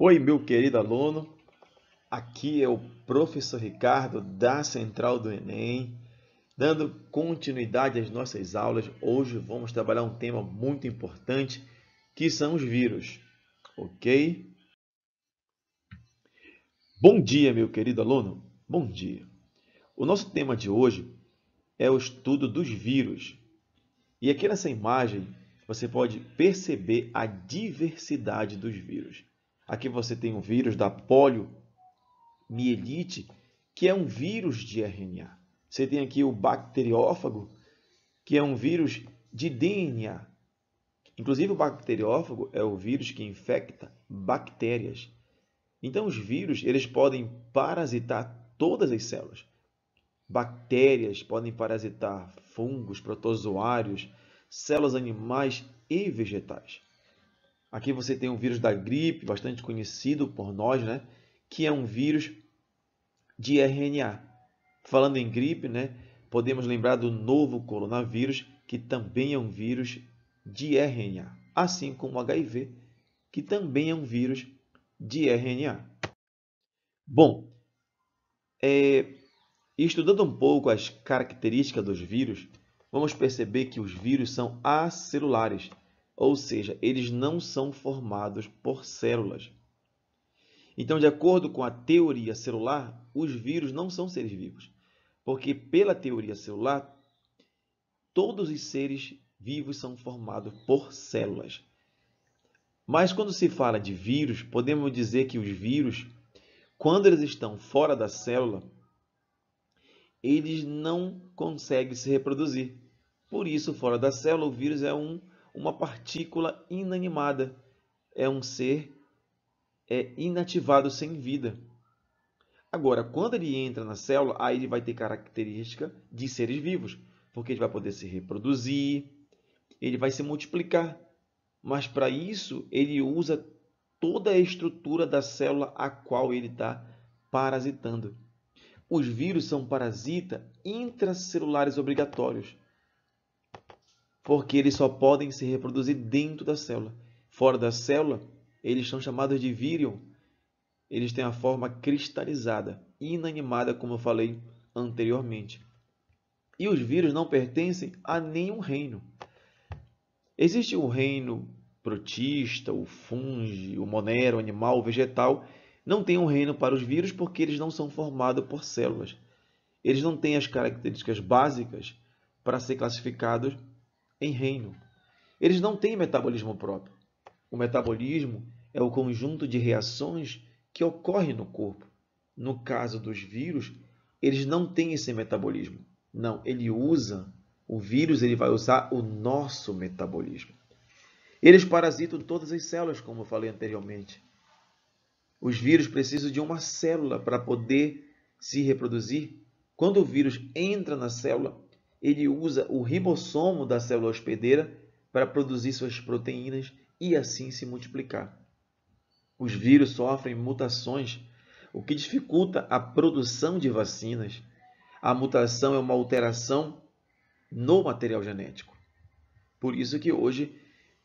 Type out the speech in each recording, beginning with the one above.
Oi, meu querido aluno. Aqui é o professor Ricardo da Central do Enem, dando continuidade às nossas aulas. Hoje vamos trabalhar um tema muito importante, que são os vírus. OK? Bom dia, meu querido aluno. Bom dia. O nosso tema de hoje é o estudo dos vírus. E aqui nessa imagem você pode perceber a diversidade dos vírus. Aqui você tem o vírus da poliomielite, que é um vírus de RNA. Você tem aqui o bacteriófago, que é um vírus de DNA. Inclusive, o bacteriófago é o vírus que infecta bactérias. Então, os vírus eles podem parasitar todas as células. Bactérias podem parasitar fungos, protozoários, células animais e vegetais. Aqui você tem o vírus da gripe, bastante conhecido por nós, né? que é um vírus de RNA. Falando em gripe, né? podemos lembrar do novo coronavírus, que também é um vírus de RNA, assim como o HIV, que também é um vírus de RNA. Bom, é, estudando um pouco as características dos vírus, vamos perceber que os vírus são acelulares ou seja, eles não são formados por células. Então, de acordo com a teoria celular, os vírus não são seres vivos, porque pela teoria celular, todos os seres vivos são formados por células. Mas quando se fala de vírus, podemos dizer que os vírus, quando eles estão fora da célula, eles não conseguem se reproduzir. Por isso, fora da célula, o vírus é um uma partícula inanimada, é um ser é inativado sem vida. Agora, quando ele entra na célula, aí ele vai ter característica de seres vivos, porque ele vai poder se reproduzir, ele vai se multiplicar. Mas para isso, ele usa toda a estrutura da célula a qual ele está parasitando. Os vírus são parasitas intracelulares obrigatórios porque eles só podem se reproduzir dentro da célula. Fora da célula, eles são chamados de vírion. Eles têm a forma cristalizada, inanimada, como eu falei anteriormente. E os vírus não pertencem a nenhum reino. Existe um reino protista, o funge, o monero, o animal, o vegetal. Não tem um reino para os vírus porque eles não são formados por células. Eles não têm as características básicas para ser classificados em reino. Eles não têm metabolismo próprio. O metabolismo é o conjunto de reações que ocorrem no corpo. No caso dos vírus, eles não têm esse metabolismo. Não, ele usa, o vírus ele vai usar o nosso metabolismo. Eles parasitam todas as células, como eu falei anteriormente. Os vírus precisam de uma célula para poder se reproduzir. Quando o vírus entra na célula, ele usa o ribossomo da célula hospedeira para produzir suas proteínas e assim se multiplicar. Os vírus sofrem mutações, o que dificulta a produção de vacinas. A mutação é uma alteração no material genético. Por isso que hoje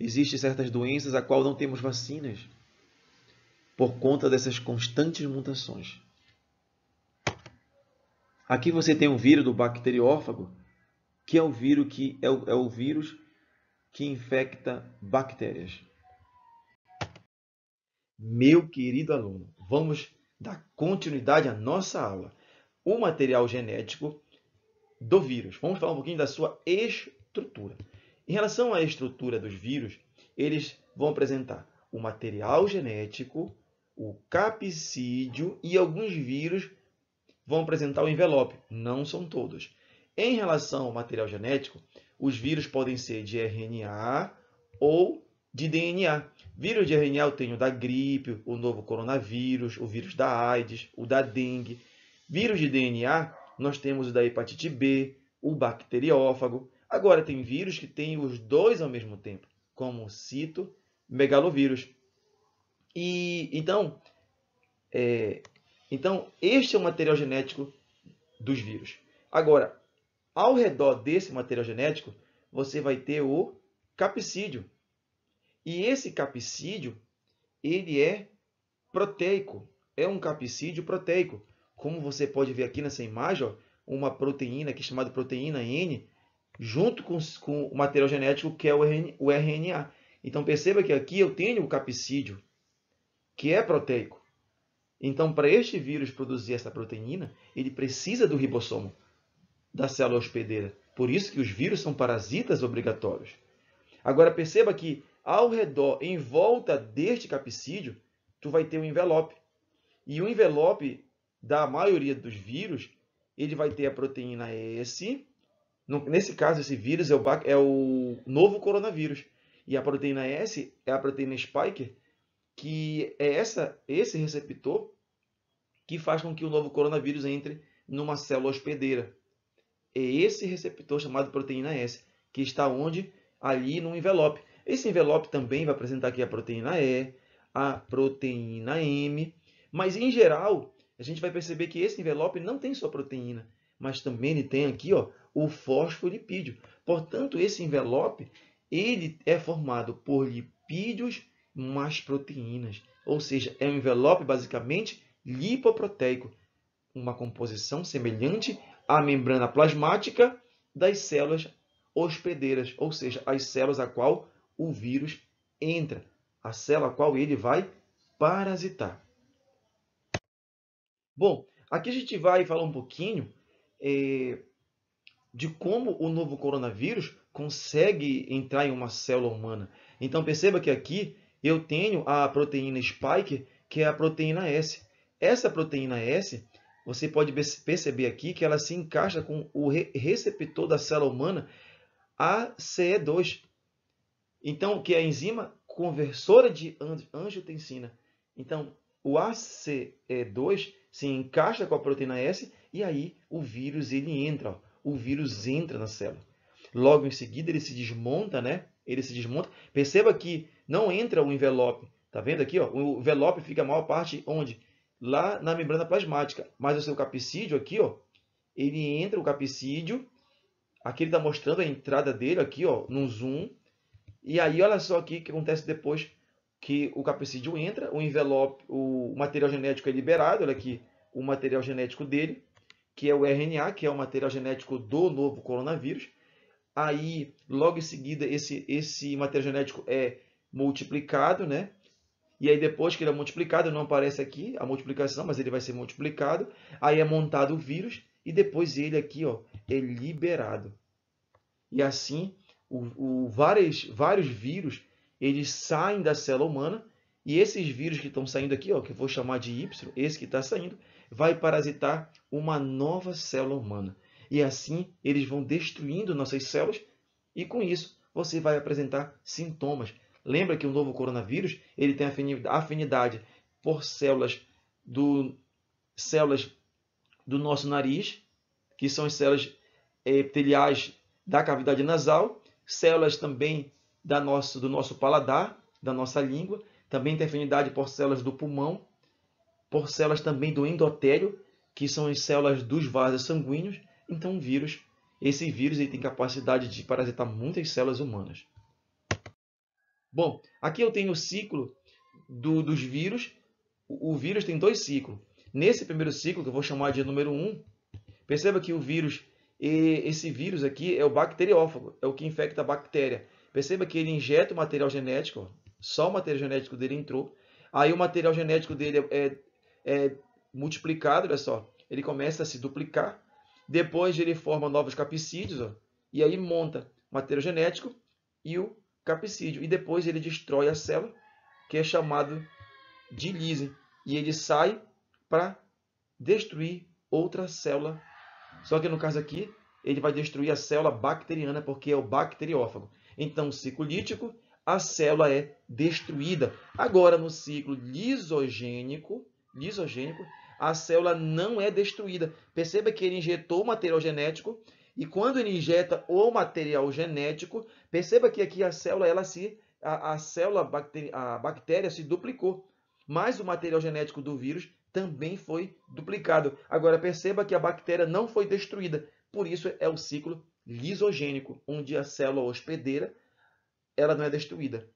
existem certas doenças a qual não temos vacinas por conta dessas constantes mutações. Aqui você tem um vírus do bacteriófago que é o vírus que é o, é o vírus que infecta bactérias. Meu querido aluno, vamos dar continuidade à nossa aula. O material genético do vírus. Vamos falar um pouquinho da sua estrutura. Em relação à estrutura dos vírus, eles vão apresentar o material genético, o capsídio e alguns vírus vão apresentar o envelope. Não são todos. Em relação ao material genético, os vírus podem ser de RNA ou de DNA. Vírus de RNA eu tenho da gripe, o novo coronavírus, o vírus da AIDS, o da dengue. Vírus de DNA, nós temos o da hepatite B, o bacteriófago. Agora, tem vírus que têm os dois ao mesmo tempo, como o cito megalovírus. E, então, é, então, este é o material genético dos vírus. Agora, ao redor desse material genético, você vai ter o capsídio. E esse capsídio, ele é proteico. É um capsídio proteico. Como você pode ver aqui nessa imagem, ó, uma proteína que é chamada proteína N, junto com, com, o material genético que é o RNA. Então perceba que aqui eu tenho o capsídio, que é proteico. Então, para este vírus produzir essa proteína, ele precisa do ribossomo da célula hospedeira. Por isso que os vírus são parasitas obrigatórios. Agora perceba que ao redor, em volta deste capsídeo, tu vai ter um envelope. E o envelope da maioria dos vírus, ele vai ter a proteína S. Nesse caso, esse vírus é o, é o novo coronavírus. E a proteína S é a proteína Spike, que é essa, esse receptor que faz com que o novo coronavírus entre numa célula hospedeira é esse receptor chamado proteína S, que está onde? Ali no envelope. Esse envelope também vai apresentar aqui a proteína E, a proteína M, mas em geral, a gente vai perceber que esse envelope não tem só proteína, mas também ele tem aqui ó, o fosfolipídio. Portanto, esse envelope ele é formado por lipídios mais proteínas, ou seja, é um envelope basicamente lipoproteico, uma composição semelhante a membrana plasmática das células hospedeiras, ou seja, as células a qual o vírus entra, a célula a qual ele vai parasitar. Bom, aqui a gente vai falar um pouquinho é, de como o novo coronavírus consegue entrar em uma célula humana. Então perceba que aqui eu tenho a proteína spike, que é a proteína S. Essa proteína S você pode perceber aqui que ela se encaixa com o receptor da célula humana ACE2. Então, que é a enzima conversora de angiotensina. Então, o ACE2 se encaixa com a proteína S e aí o vírus ele entra, ó. o vírus entra na célula. Logo em seguida ele se desmonta, né? Ele se desmonta. Perceba que não entra o envelope, tá vendo aqui, ó? O envelope fica a maior parte onde lá na membrana plasmática. Mas o seu capsídeo aqui, ó, ele entra o capsídeo, aqui ele está mostrando a entrada dele aqui, ó, num zoom. E aí olha só aqui o que acontece depois que o capsídeo entra, o envelope, o material genético é liberado, olha aqui o material genético dele, que é o RNA, que é o material genético do novo coronavírus. Aí, logo em seguida, esse, esse material genético é multiplicado, né? E aí depois que ele é multiplicado, não aparece aqui a multiplicação, mas ele vai ser multiplicado. Aí é montado o vírus e depois ele aqui ó, é liberado. E assim, o, o vários, vários vírus eles saem da célula humana e esses vírus que estão saindo aqui, ó, que eu vou chamar de Y, esse que está saindo, vai parasitar uma nova célula humana. E assim eles vão destruindo nossas células e com isso você vai apresentar sintomas Lembra que o novo coronavírus ele tem afinidade por células do, células do nosso nariz, que são as células epiteliais da cavidade nasal, células também da nosso, do nosso paladar, da nossa língua, também tem afinidade por células do pulmão, por células também do endotélio, que são as células dos vasos sanguíneos. Então, o vírus, esse vírus ele tem capacidade de parasitar muitas células humanas. Bom, aqui eu tenho o ciclo do, dos vírus. O, o, vírus tem dois ciclos. Nesse primeiro ciclo, que eu vou chamar de número 1, um, perceba que o vírus, esse vírus aqui é o bacteriófago, é o que infecta a bactéria. Perceba que ele injeta o material genético, só o material genético dele entrou. Aí o material genético dele é, é, é multiplicado, olha só, ele começa a se duplicar. Depois ele forma novos capsídeos ó, e aí monta o material genético e o capsídeo. E depois ele destrói a célula, que é chamado de lise. E ele sai para destruir outra célula. Só que no caso aqui, ele vai destruir a célula bacteriana, porque é o bacteriófago. Então, ciclo lítico, a célula é destruída. Agora, no ciclo lisogênico, lisogênico a célula não é destruída. Perceba que ele injetou material genético e quando ele injeta o material genético, perceba que aqui a célula, ela se, a, a célula, bactéria, a bactéria se duplicou. Mas o material genético do vírus também foi duplicado. Agora, perceba que a bactéria não foi destruída. Por isso, é o ciclo lisogênico, onde a célula hospedeira ela não é destruída.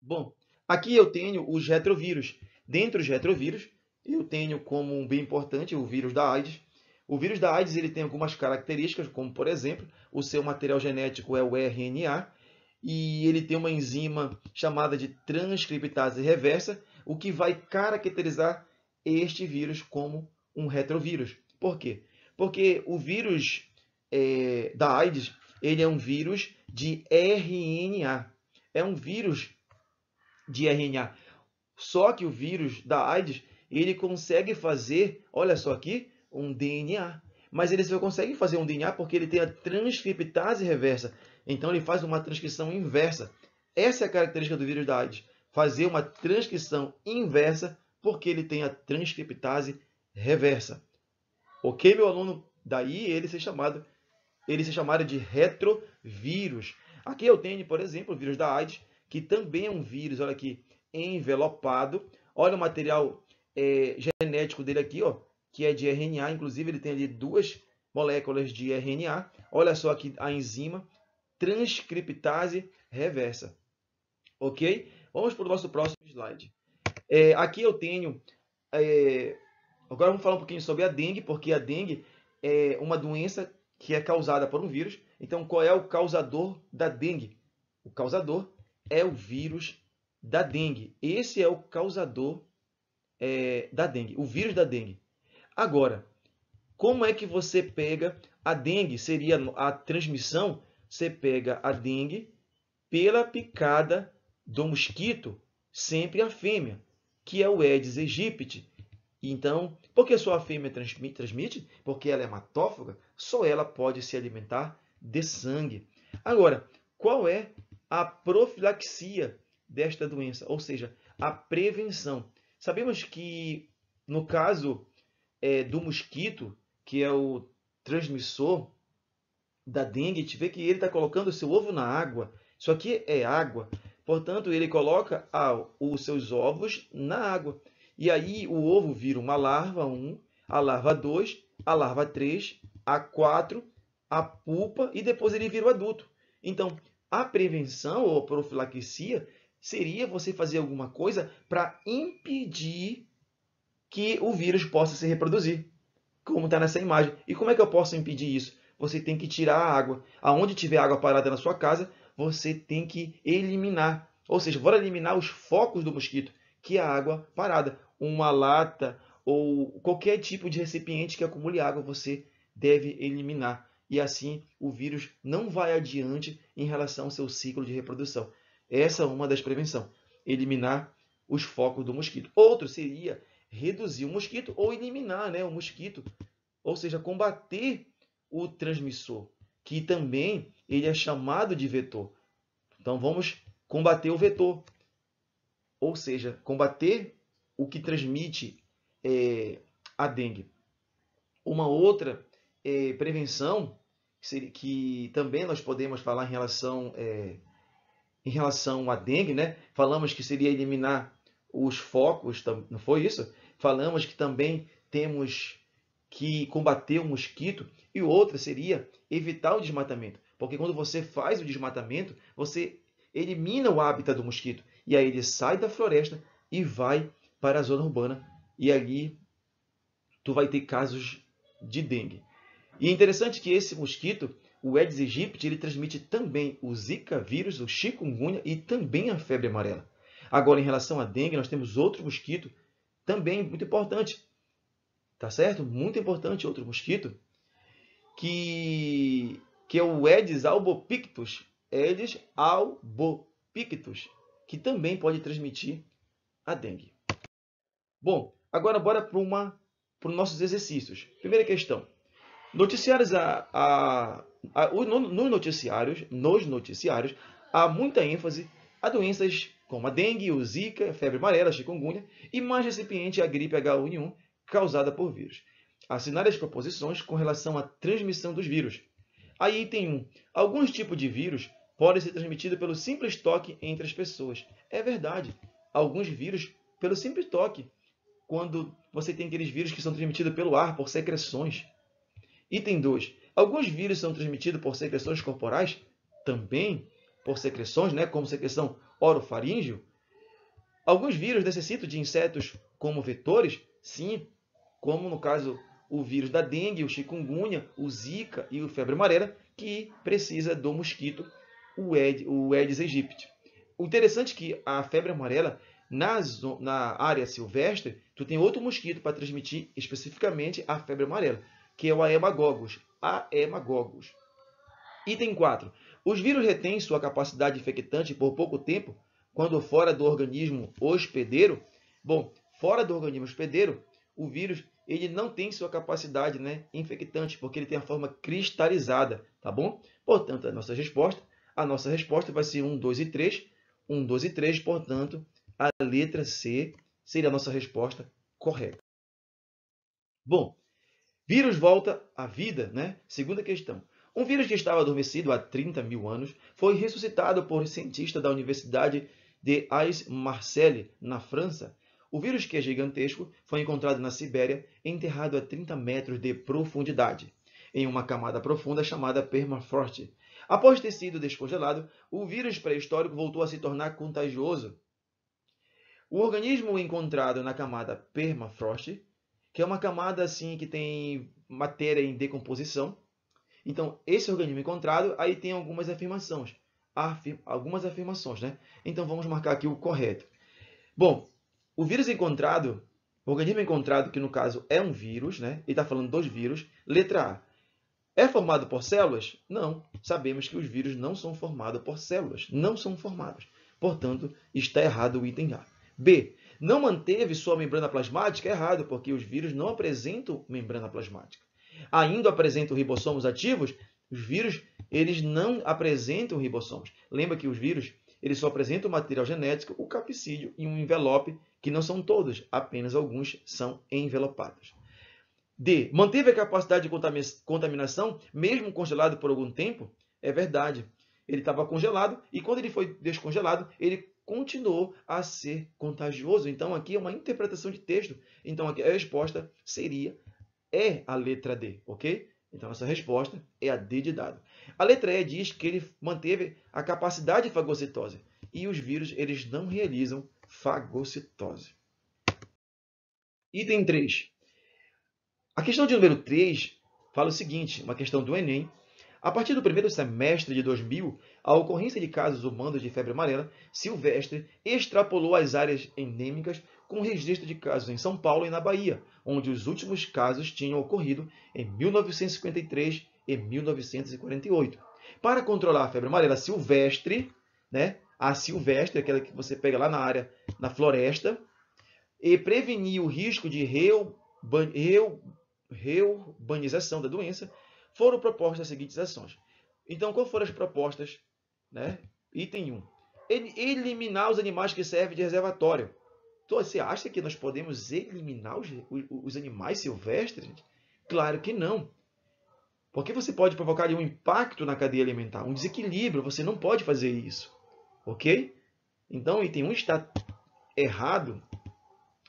Bom, aqui eu tenho os retrovírus. Dentro dos retrovírus, eu tenho como um bem importante o vírus da AIDS, o vírus da AIDS ele tem algumas características, como por exemplo, o seu material genético é o RNA e ele tem uma enzima chamada de transcriptase reversa, o que vai caracterizar este vírus como um retrovírus. Por quê? Porque o vírus é, da AIDS ele é um vírus de RNA. É um vírus de RNA. Só que o vírus da AIDS ele consegue fazer, olha só aqui, um DNA. Mas ele só consegue fazer um DNA porque ele tem a transcriptase reversa. Então ele faz uma transcrição inversa. Essa é a característica do vírus da AIDS. Fazer uma transcrição inversa porque ele tem a transcriptase reversa. Ok, meu aluno? Daí ele ser chamado, ele se chamaram de retrovírus. Aqui eu tenho, por exemplo, o vírus da AIDS, que também é um vírus, olha aqui, envelopado. Olha o material é, genético dele aqui, ó que é de RNA, inclusive ele tem ali duas moléculas de RNA. Olha só aqui a enzima transcriptase reversa. Ok? Vamos para o nosso próximo slide. É, aqui eu tenho... É, agora vamos falar um pouquinho sobre a dengue, porque a dengue é uma doença que é causada por um vírus. Então, qual é o causador da dengue? O causador é o vírus da dengue. Esse é o causador é, da dengue, o vírus da dengue. Agora, como é que você pega a dengue? Seria a transmissão, você pega a dengue pela picada do mosquito, sempre a fêmea, que é o Aedes aegypti. Então, por que só a fêmea transmite? Porque ela é hematófaga, só ela pode se alimentar de sangue. Agora, qual é a profilaxia desta doença? Ou seja, a prevenção. Sabemos que, no caso é, do mosquito, que é o transmissor da dengue, a gente vê que ele está colocando seu ovo na água. Isso aqui é água. Portanto, ele coloca a, ah, os seus ovos na água. E aí o ovo vira uma larva 1, a larva 2, a larva 3, a 4, a pupa e depois ele vira o adulto. Então, a prevenção ou a profilaxia seria você fazer alguma coisa para impedir que o vírus possa se reproduzir, como está nessa imagem. E como é que eu posso impedir isso? Você tem que tirar a água. Aonde tiver água parada na sua casa, você tem que eliminar. Ou seja, bora eliminar os focos do mosquito, que é a água parada. Uma lata ou qualquer tipo de recipiente que acumule água, você deve eliminar. E assim o vírus não vai adiante em relação ao seu ciclo de reprodução. Essa é uma das prevenções. Eliminar os focos do mosquito. Outro seria reduzir o mosquito ou eliminar né, o mosquito, ou seja, combater o transmissor, que também ele é chamado de vetor. Então vamos combater o vetor, ou seja, combater o que transmite é, a dengue. Uma outra é, prevenção que também nós podemos falar em relação é, em relação à dengue, né? Falamos que seria eliminar os focos, não foi isso? Falamos que também temos que combater o mosquito e outra seria evitar o desmatamento. Porque quando você faz o desmatamento, você elimina o hábitat do mosquito e aí ele sai da floresta e vai para a zona urbana e ali tu vai ter casos de dengue. E é interessante que esse mosquito, o Aedes aegypti, ele transmite também o Zika vírus, o chikungunya e também a febre amarela. Agora, em relação à dengue, nós temos outro mosquito também muito importante, tá certo? Muito importante outro mosquito, que, que é o Aedes albopictus, Aedes albopictus, que também pode transmitir a dengue. Bom, agora bora para os nossos exercícios. Primeira questão. Noticiários a, a, a, no, nos noticiários, nos noticiários, há muita ênfase a doenças como a dengue, o zika, febre amarela, chikungunya e mais recipiente a gripe H1N1 causada por vírus. Assinale as proposições com relação à transmissão dos vírus. Aí item 1. Alguns tipos de vírus podem ser transmitidos pelo simples toque entre as pessoas. É verdade. Alguns vírus pelo simples toque. Quando você tem aqueles vírus que são transmitidos pelo ar, por secreções. Item 2. Alguns vírus são transmitidos por secreções corporais também por secreções, né, como secreção orofaríngeo? Alguns vírus necessitam de insetos como vetores? Sim, como no caso o vírus da dengue, o chikungunya, o zika e o febre amarela, que precisa do mosquito, o, Ed, o Aedes aegypti. O interessante é que a febre amarela, na, na área silvestre, tu tem outro mosquito para transmitir especificamente a febre amarela, que é o aemagogos. Aemagogus. Item 4. Os vírus retêm sua capacidade infectante por pouco tempo, quando fora do organismo hospedeiro. Bom, fora do organismo hospedeiro, o vírus ele não tem sua capacidade né, infectante, porque ele tem a forma cristalizada, tá bom? Portanto, a nossa resposta, a nossa resposta vai ser 1, 2 e 3. 1, 2 e 3, portanto, a letra C seria a nossa resposta correta. Bom, vírus volta à vida, né? Segunda questão. Um vírus que estava adormecido há 30 mil anos foi ressuscitado por cientistas da Universidade de Aix-Marseille, na França. O vírus, que é gigantesco, foi encontrado na Sibéria, enterrado a 30 metros de profundidade, em uma camada profunda chamada permafrost. Após ter sido descongelado, o vírus pré-histórico voltou a se tornar contagioso. O organismo encontrado na camada permafrost, que é uma camada assim que tem matéria em decomposição, então, esse organismo encontrado, aí tem algumas afirmações. algumas afirmações, né? Então, vamos marcar aqui o correto. Bom, o vírus encontrado, o organismo encontrado, que no caso é um vírus, né? Ele está falando dos vírus. Letra A. É formado por células? Não. Sabemos que os vírus não são formados por células. Não são formados. Portanto, está errado o item A. B. Não manteve sua membrana plasmática? Errado, porque os vírus não apresentam membrana plasmática ainda apresentam ribossomos ativos, os vírus eles não apresentam ribossomos. Lembra que os vírus eles só apresentam o material genético, o capsídeo e um envelope, que não são todos, apenas alguns são envelopados. D. Manteve a capacidade de contaminação, mesmo congelado por algum tempo? É verdade. Ele estava congelado e quando ele foi descongelado, ele continuou a ser contagioso. Então, aqui é uma interpretação de texto. Então, aqui a resposta seria é a letra D, ok? Então, nossa resposta é a D de dado. A letra E diz que ele manteve a capacidade de fagocitose e os vírus eles não realizam fagocitose. Item 3. A questão de número 3 fala o seguinte, uma questão do Enem. A partir do primeiro semestre de 2000, a ocorrência de casos humanos de febre amarela silvestre extrapolou as áreas endêmicas com registro de casos em São Paulo e na Bahia, onde os últimos casos tinham ocorrido em 1953 e 1948. Para controlar a febre amarela silvestre, né, a silvestre, aquela que você pega lá na área, na floresta, e prevenir o risco de reurbanização da doença, foram propostas as seguintes ações. Então, qual foram as propostas? Né? Item 1. Eliminar os animais que servem de reservatório. Então, você assim, acha que nós podemos eliminar os, os animais silvestres? Claro que não. Porque você pode provocar um impacto na cadeia alimentar, um desequilíbrio, você não pode fazer isso. Ok? Então, item 1 está errado.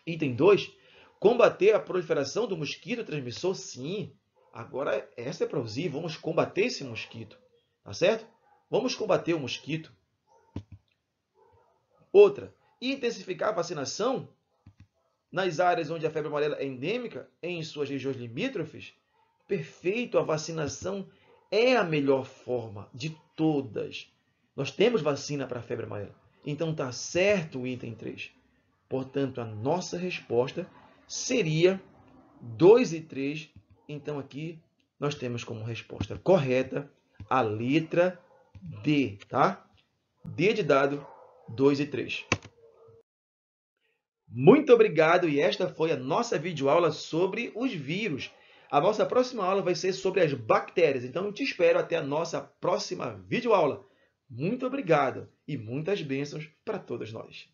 Item 2, combater a proliferação do mosquito transmissor, sim. Agora, essa é plausível, vamos combater esse mosquito, tá certo? Vamos combater o mosquito. Outra, intensificar a vacinação nas áreas onde a febre amarela é endêmica, em suas regiões limítrofes, perfeito, a vacinação é a melhor forma de todas. Nós temos vacina para a febre amarela. Então está certo o item 3. Portanto, a nossa resposta seria 2 e 3. Então aqui nós temos como resposta correta a letra D, tá? D de dado, 2 e 3. Muito obrigado e esta foi a nossa videoaula sobre os vírus. A nossa próxima aula vai ser sobre as bactérias, então eu te espero até a nossa próxima videoaula. Muito obrigado e muitas bênçãos para todos nós.